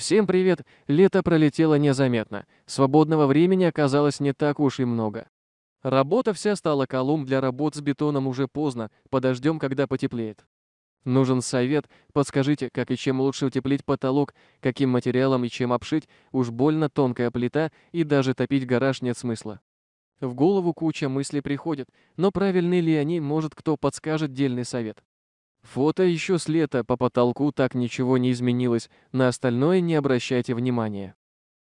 Всем привет! Лето пролетело незаметно. Свободного времени оказалось не так уж и много. Работа вся стала колом для работ с бетоном уже поздно. Подождем, когда потеплеет. Нужен совет, подскажите, как и чем лучше утеплить потолок, каким материалом и чем обшить, уж больно тонкая плита и даже топить гараж нет смысла. В голову куча мыслей приходит, но правильны ли они, может кто подскажет дельный совет. Фото а еще с лета, по потолку так ничего не изменилось, на остальное не обращайте внимания.